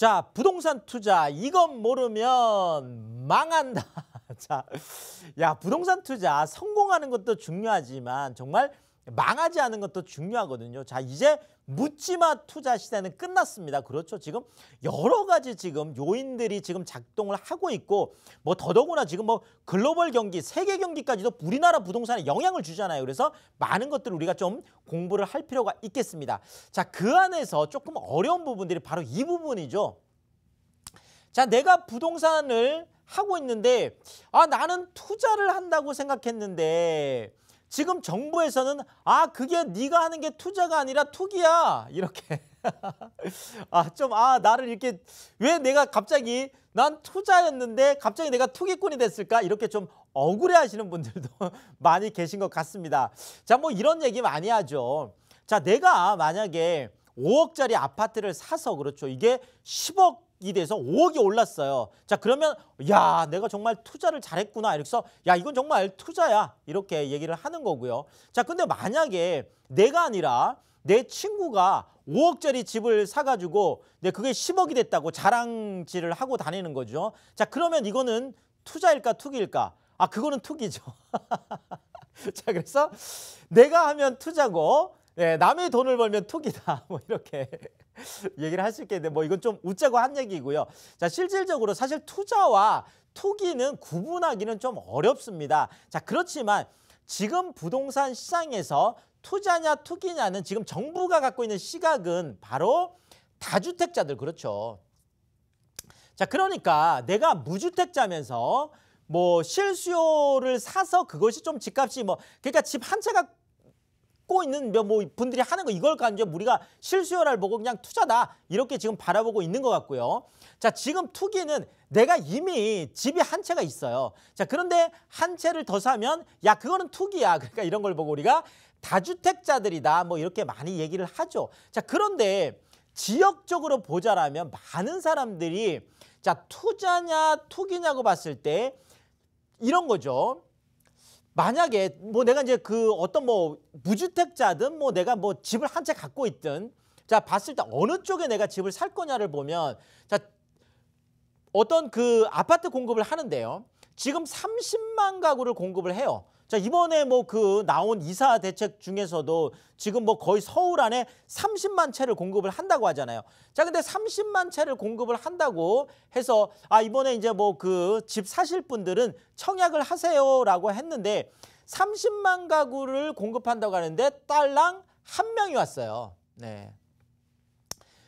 자, 부동산 투자 이건 모르면 망한다. 자, 야, 부동산 투자 성공하는 것도 중요하지만 정말 망하지 않은 것도 중요하거든요. 자, 이제 묻지마 투자 시대는 끝났습니다. 그렇죠. 지금 여러 가지 지금 요인들이 지금 작동을 하고 있고 뭐 더더구나 지금 뭐 글로벌 경기, 세계 경기까지도 우리나라 부동산에 영향을 주잖아요. 그래서 많은 것들을 우리가 좀 공부를 할 필요가 있겠습니다. 자, 그 안에서 조금 어려운 부분들이 바로 이 부분이죠. 자, 내가 부동산을 하고 있는데 아, 나는 투자를 한다고 생각했는데 지금 정부에서는 아 그게 네가 하는 게 투자가 아니라 투기야 이렇게 아좀아 아, 나를 이렇게 왜 내가 갑자기 난 투자였는데 갑자기 내가 투기꾼이 됐을까 이렇게 좀 억울해하시는 분들도 많이 계신 것 같습니다. 자 뭐 이런 얘기 많이 하죠. 자 내가 만약에 5억짜리 아파트를 사서 그렇죠 이게 10억 이대에서 5억이 올랐어요. 자 그러면 야 내가 정말 투자를 잘했구나 이렇게서 야 이건 정말 투자야 이렇게 얘기를 하는 거고요. 자 근데 만약에 내가 아니라 내 친구가 5억짜리 집을 사가지고 내 네, 그게 10억이 됐다고 자랑질을 하고 다니는 거죠. 자 그러면 이거는 투자일까 투기일까? 아 그거는 투기죠. 자 그래서 내가 하면 투자고 예, 남의 돈을 벌면 투기다 뭐 이렇게 얘기를 할 수 있겠는데 뭐 이건 좀 웃자고 한 얘기고요. 자 실질적으로 사실 투자와 투기는 구분하기는 좀 어렵습니다. 자 그렇지만 지금 부동산 시장에서 투자냐 투기냐는 지금 정부가 갖고 있는 시각은 바로 다주택자들 그렇죠. 자 그러니까 내가 무주택자면서 뭐 실수요를 사서 그것이 좀 집값이 뭐 그러니까 집 한 채가 갖고 있는 뭐, 뭐 분들이 하는 거 이걸 가지고 우리가 실수요를 보고 그냥 투자다 이렇게 지금 바라보고 있는 것 같고요. 자 지금 투기는 내가 이미 집이 한 채가 있어요. 자 그런데 한 채를 더 사면 야 그거는 투기야. 그러니까 이런 걸 보고 우리가 다주택자들이다 뭐 이렇게 많이 얘기를 하죠. 자 그런데 지역적으로 보자라면 많은 사람들이 자 투자냐 투기냐고 봤을 때 이런 거죠. 만약에 뭐 내가 이제 그 어떤 뭐 무주택자든 뭐 내가 뭐 집을 한 채 갖고 있든 자 봤을 때 어느 쪽에 내가 집을 살 거냐를 보면 자 어떤 그 아파트 공급을 하는데요. 지금 30만 가구를 공급을 해요. 자, 이번에 뭐 그 나온 이사 대책 중에서도 지금 뭐 거의 서울 안에 30만 채를 공급을 한다고 하잖아요. 자, 근데 30만 채를 공급을 한다고 해서 아, 이번에 이제 뭐 그 집 사실 분들은 청약을 하세요라고 했는데 30만 가구를 공급한다고 하는데 딸랑 한 명이 왔어요. 네.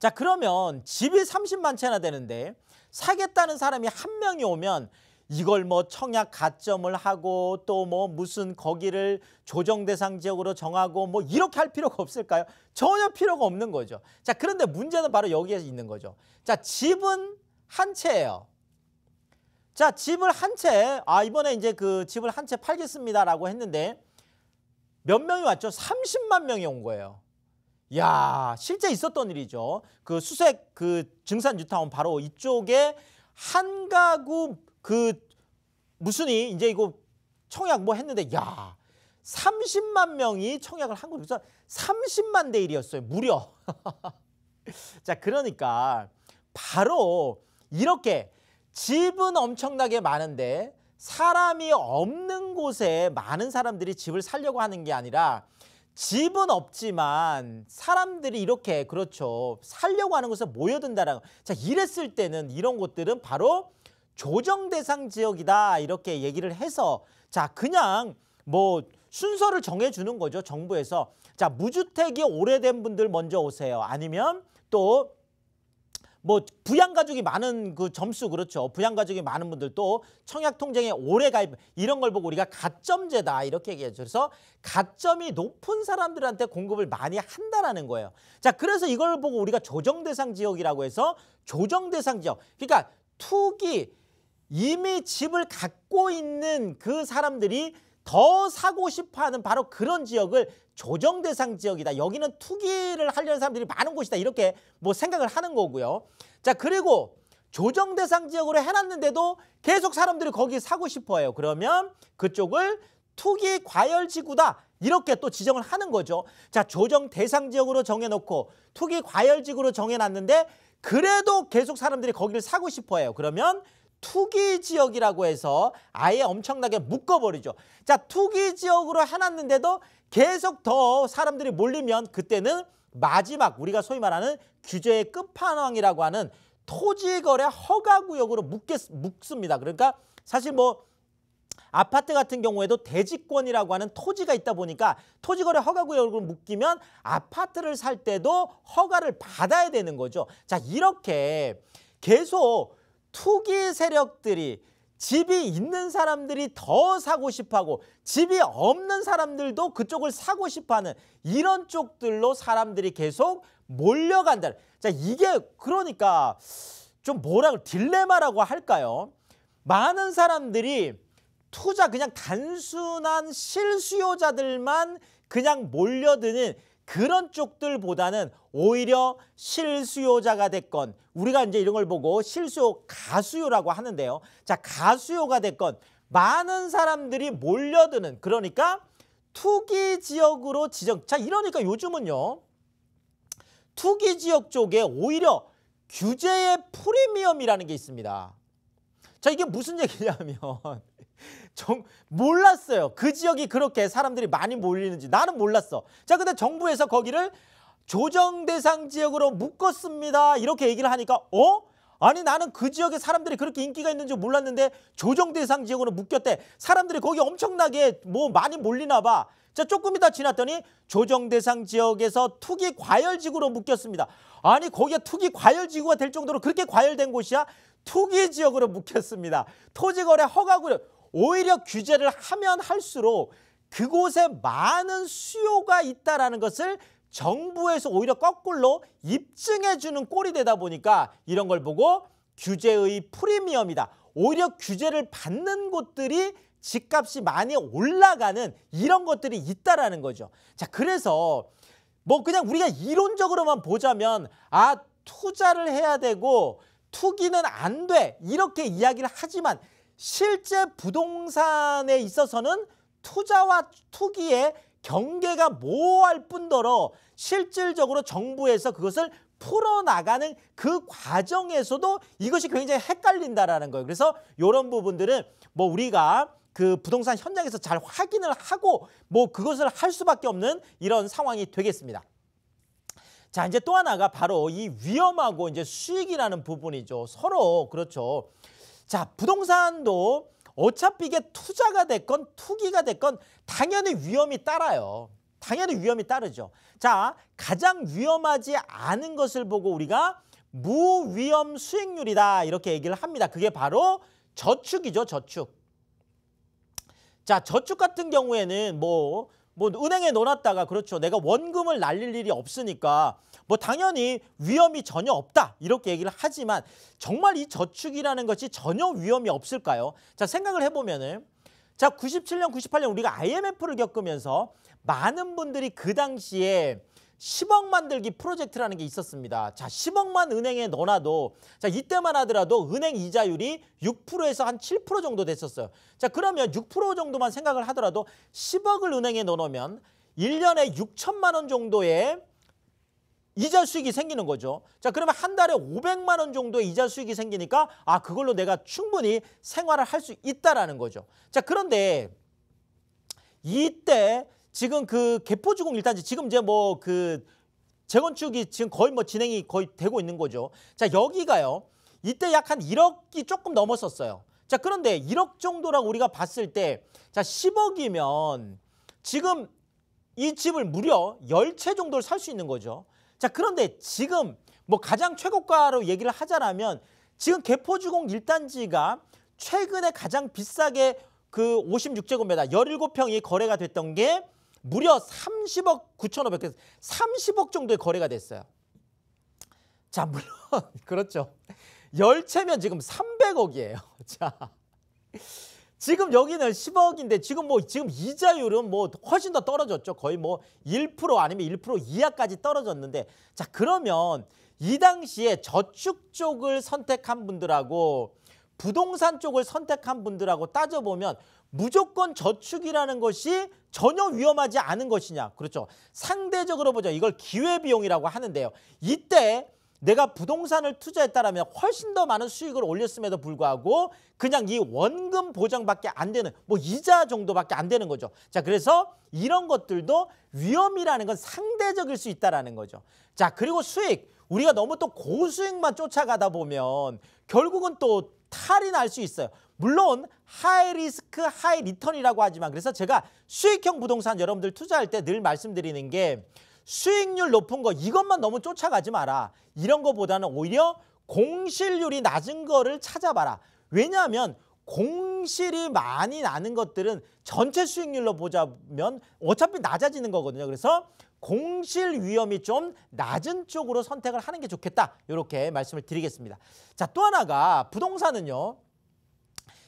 자, 그러면 집이 30만 채나 되는데 사겠다는 사람이 한 명이 오면 이걸 뭐 청약 가점을 하고 또 뭐 무슨 거기를 조정 대상 지역으로 정하고 뭐 이렇게 할 필요가 없을까요? 전혀 필요가 없는 거죠. 자, 그런데 문제는 바로 여기에 있는 거죠. 자, 집은 한 채예요. 자, 집을 한 채, 아, 이번에 이제 그 집을 한 채 팔겠습니다라고 했는데 몇 명이 왔죠? 30만 명이 온 거예요. 야, 실제 있었던 일이죠. 그 수색 그 증산 뉴타운 바로 이쪽에 한 가구 그 무슨이 이제 이거 청약 뭐 했는데 야 30만 명이 청약을 한 거죠. 30만 대 1이었어요. 무려. 자, 그러니까 바로 이렇게 집은 엄청나게 많은데 사람이 없는 곳에 많은 사람들이 집을 살려고 하는 게 아니라 집은 없지만 사람들이 이렇게 그렇죠. 살려고 하는 곳에 모여든다라고. 자, 이랬을 때는 이런 곳들은 바로 조정 대상 지역이다 이렇게 얘기를 해서 자 그냥 뭐 순서를 정해주는 거죠 정부에서 자 무주택이 오래된 분들 먼저 오세요 아니면 또 뭐 부양가족이 많은 그 점수 그렇죠 부양가족이 많은 분들 또 청약통장에 오래 가입 이런 걸 보고 우리가 가점제다 이렇게 얘기해죠 그래서 가점이 높은 사람들한테 공급을 많이 한다라는 거예요 자 그래서 이걸 보고 우리가 조정대상 지역이라고 해서 조정대상 지역 그러니까 투기 이미 집을 갖고 있는 그 사람들이 더 사고 싶어하는 바로 그런 지역을 조정 대상 지역이다. 여기는 투기를 하려는 사람들이 많은 곳이다. 이렇게 뭐 생각을 하는 거고요. 자 그리고 조정 대상 지역으로 해놨는데도 계속 사람들이 거기 사고 싶어해요. 그러면 그쪽을 투기 과열 지구다 이렇게 또 지정을 하는 거죠. 자 조정 대상 지역으로 정해놓고 투기 과열 지구로 정해놨는데 그래도 계속 사람들이 거기를 사고 싶어해요. 그러면 투기 지역이라고 해서 아예 엄청나게 묶어버리죠. 자, 투기 지역으로 해놨는데도 계속 더 사람들이 몰리면 그때는 마지막 우리가 소위 말하는 규제의 끝판왕이라고 하는 토지거래 허가구역으로 묶겠, 묶습니다. 그러니까 사실 뭐 아파트 같은 경우에도 대지권이라고 하는 토지가 있다 보니까 토지거래 허가구역으로 묶이면 아파트를 살 때도 허가를 받아야 되는 거죠. 자 이렇게 계속 투기 세력들이 집이 있는 사람들이 더 사고 싶어하고 집이 없는 사람들도 그쪽을 사고 싶어하는 이런 쪽들로 사람들이 계속 몰려간다. 자 이게 그러니까 좀 뭐라고 딜레마라고 할까요? 많은 사람들이 투자 그냥 단순한 실수요자들만 그냥 몰려드는 그런 쪽들보다는 오히려 실수요자가 됐건 우리가 이제 이런 걸 보고 실수요 가수요라고 하는데요. 자, 가수요가 됐건 많은 사람들이 몰려드는 그러니까 투기 지역으로 지정. 자, 이러니까 요즘은요. 투기 지역 쪽에 오히려 규제의 프리미엄이라는 게 있습니다. 자, 이게 무슨 얘기냐면 정, 몰랐어요. 그 지역이 그렇게 사람들이 많이 몰리는지 나는 몰랐어. 자, 근데 정부에서 거기를 조정 대상 지역으로 묶었습니다. 이렇게 얘기를 하니까 어? 아니 나는 그 지역에 사람들이 그렇게 인기가 있는 줄 몰랐는데 조정 대상 지역으로 묶였대. 사람들이 거기 엄청나게 뭐 많이 몰리나 봐. 자 조금 이따 지났더니 조정 대상 지역에서 투기 과열지구로 묶였습니다. 아니 거기가 투기 과열지구가 될 정도로 그렇게 과열된 곳이야? 투기 지역으로 묶였습니다. 토지 거래 허가구역 오히려 규제를 하면 할수록 그곳에 많은 수요가 있다라는 것을 정부에서 오히려 거꾸로 입증해 주는 꼴이 되다 보니까 이런 걸 보고 규제의 프리미엄이다. 오히려 규제를 받는 곳들이 집값이 많이 올라가는 이런 것들이 있다라는 거죠. 자, 그래서 뭐 그냥 우리가 이론적으로만 보자면 아, 투자를 해야 되고 투기는 안 돼. 이렇게 이야기를 하지만 실제 부동산에 있어서는 투자와 투기의 경계가 모호할 뿐더러 실질적으로 정부에서 그것을 풀어나가는 그 과정에서도 이것이 굉장히 헷갈린다라는 거예요. 그래서 이런 부분들은 뭐 우리가 그 부동산 현장에서 잘 확인을 하고 뭐 그것을 할 수밖에 없는 이런 상황이 되겠습니다. 자, 이제 또 하나가 바로 이 위험하고 이제 수익이라는 부분이죠. 서로 그렇죠. 자, 부동산도 어차피 이게 투자가 됐건 투기가 됐건 당연히 위험이 따라요. 당연히 위험이 따르죠. 자, 가장 위험하지 않은 것을 보고 우리가 무위험 수익률이다 이렇게 얘기를 합니다. 그게 바로 저축이죠, 저축. 자, 저축 같은 경우에는 뭐뭐 은행에 넣어놨다가 그렇죠. 내가 원금을 날릴 일이 없으니까 뭐 당연히 위험이 전혀 없다 이렇게 얘기를 하지만 정말 이 저축이라는 것이 전혀 위험이 없을까요? 자 생각을 해보면은 자 97년 98년 우리가 IMF를 겪으면서 많은 분들이 그 당시에 10억 만들기 프로젝트라는 게 있었습니다. 자, 10억만 은행에 넣어놔도 자, 이때만 하더라도 은행 이자율이 6%에서 한 7% 정도 됐었어요. 자, 그러면 6% 정도만 생각을 하더라도 10억을 은행에 넣어놓으면 1년에 6천만 원 정도의 이자 수익이 생기는 거죠. 자, 그러면 한 달에 500만 원 정도의 이자 수익이 생기니까 아, 그걸로 내가 충분히 생활을 할 수 있다라는 거죠. 자, 그런데 이때 지금 그 개포주공 일단지 지금 이제 뭐 그 재건축이 지금 거의 뭐 진행이 거의 되고 있는 거죠. 자 여기가요. 이때 약 한 1억이 조금 넘었었어요. 자 그런데 1억 정도랑 우리가 봤을 때 자 10억이면 지금 이 집을 무려 10채 정도를 살 수 있는 거죠. 자 그런데 지금 뭐 가장 최고가로 얘기를 하자라면 지금 개포주공 1단지가 최근에 가장 비싸게 그 56제곱미터 17평이 거래가 됐던 게 무려 30억 9,500개, 30억 정도의 거래가 됐어요. 자, 물론 그렇죠. 열채면 지금 300억이에요. 자. 지금 여기는 10억인데 지금 뭐 지금 이자율은 뭐 훨씬 더 떨어졌죠. 거의 뭐 1% 아니면 1% 이하까지 떨어졌는데 자, 그러면 이 당시에 저축 쪽을 선택한 분들하고 부동산 쪽을 선택한 분들하고 따져보면 무조건 저축이라는 것이 전혀 위험하지 않은 것이냐. 그렇죠. 상대적으로 보죠. 이걸 기회비용이라고 하는데요. 이때 내가 부동산을 투자했다라면 훨씬 더 많은 수익을 올렸음에도 불구하고 그냥 이 원금 보장밖에 안 되는 뭐 이자 정도밖에 안 되는 거죠. 자, 그래서 이런 것들도 위험이라는 건 상대적일 수 있다라는 거죠. 자, 그리고 수익 우리가 너무 또 고수익만 쫓아가다 보면 결국은 또 탈이 날 수 있어요. 물론 하이 리스크 하이 리턴이라고 하지만 그래서 제가 수익형 부동산 여러분들 투자할 때 늘 말씀드리는 게 수익률 높은 거 이것만 너무 쫓아가지 마라. 이런 거보다는 오히려 공실률이 낮은 거를 찾아봐라. 왜냐하면 공실이 많이 나는 것들은 전체 수익률로 보자면 어차피 낮아지는 거거든요. 그래서 공실 위험이 좀 낮은 쪽으로 선택을 하는 게 좋겠다. 이렇게 말씀을 드리겠습니다. 자, 또 하나가 부동산은요.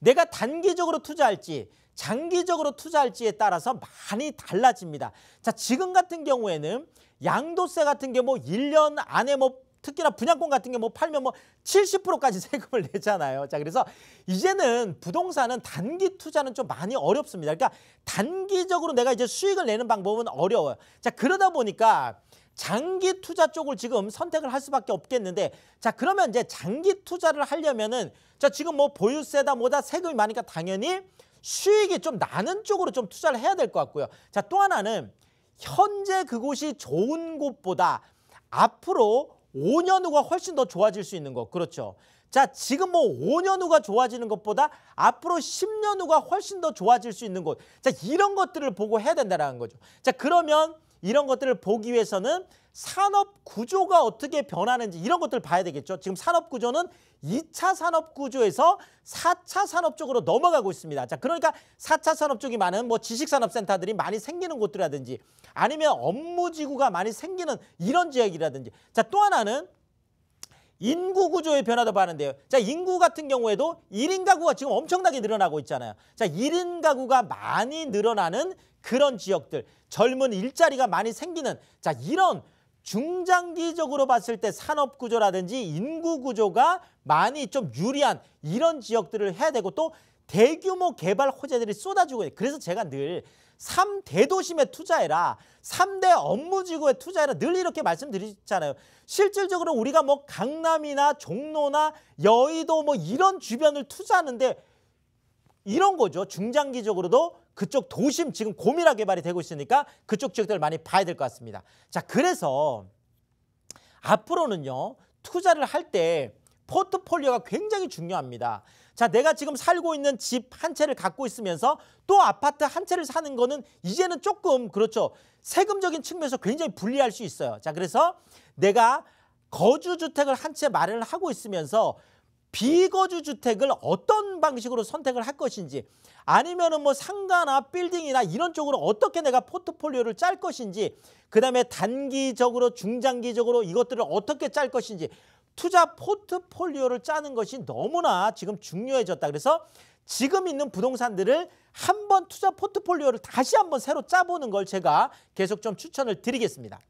내가 단기적으로 투자할지 장기적으로 투자할지에 따라서 많이 달라집니다. 자, 지금 같은 경우에는 양도세 같은 게 뭐1년 안에 뭐 특히나 분양권 같은 게 뭐 팔면 뭐 70%까지 세금을 내잖아요. 자, 그래서 이제는 부동산은 단기 투자는 좀 많이 어렵습니다. 그러니까 단기적으로 내가 이제 수익을 내는 방법은 어려워요. 자, 그러다 보니까 장기 투자 쪽을 지금 선택을 할 수밖에 없겠는데 자 그러면 이제 장기 투자를 하려면은 자 지금 뭐 보유세다 뭐다 세금이 많으니까 당연히 수익이 좀 나는 쪽으로 좀 투자를 해야 될 것 같고요. 자 또 하나는 현재 그곳이 좋은 곳보다 앞으로 5년 후가 훨씬 더 좋아질 수 있는 것 그렇죠. 자 지금 뭐 5년 후가 좋아지는 것보다 앞으로 10년 후가 훨씬 더 좋아질 수 있는 곳. 자 이런 것들을 보고 해야 된다라는 거죠. 자 그러면 이런 것들을 보기 위해서는 산업 구조가 어떻게 변하는지 이런 것들을 봐야 되겠죠. 지금 산업 구조는 2차 산업 구조에서 4차 산업 쪽으로 넘어가고 있습니다. 자, 그러니까 4차 산업 쪽이 많은 뭐 지식 산업 센터들이 많이 생기는 곳들이라든지 아니면 업무 지구가 많이 생기는 이런 지역이라든지. 자, 또 하나는 인구 구조의 변화도 봤는데요. 자, 인구 같은 경우에도 1인 가구가 지금 엄청나게 늘어나고 있잖아요. 자, 1인 가구가 많이 늘어나는 그런 지역들 젊은 일자리가 많이 생기는 자 이런 중장기적으로 봤을 때 산업 구조라든지 인구 구조가 많이 좀 유리한 이런 지역들을 해야 되고 또 대규모 개발 호재들이 쏟아지고 있 그래서 제가 늘 삼대도심에 투자해라. 삼 대 업무지구에 투자해라. 늘 이렇게 말씀드리잖아요. 실질적으로 우리가 뭐 강남이나 종로나 여의도 뭐 이런 주변을 투자하는데 이런 거죠. 중장기적으로도 그쪽 도심 지금 고밀화 개발이 되고 있으니까 그쪽 지역들을 많이 봐야 될 것 같습니다. 자, 그래서 앞으로는요. 투자를 할 때 포트폴리오가 굉장히 중요합니다. 자, 내가 지금 살고 있는 집 한 채를 갖고 있으면서 또 아파트 한 채를 사는 거는 이제는 조금 그렇죠. 세금적인 측면에서 굉장히 불리할 수 있어요. 자, 그래서 내가 거주주택을 한 채 마련을 하고 있으면서 비거주 주택을 어떤 방식으로 선택을 할 것인지 아니면은 뭐 상가나 빌딩이나 이런 쪽으로 어떻게 내가 포트폴리오를 짤 것인지 그다음에 단기적으로 중장기적으로 이것들을 어떻게 짤 것인지 투자 포트폴리오를 짜는 것이 너무나 지금 중요해졌다. 그래서 지금 있는 부동산들을 한번 투자 포트폴리오를 다시 한번 새로 짜보는 걸 제가 계속 좀 추천을 드리겠습니다.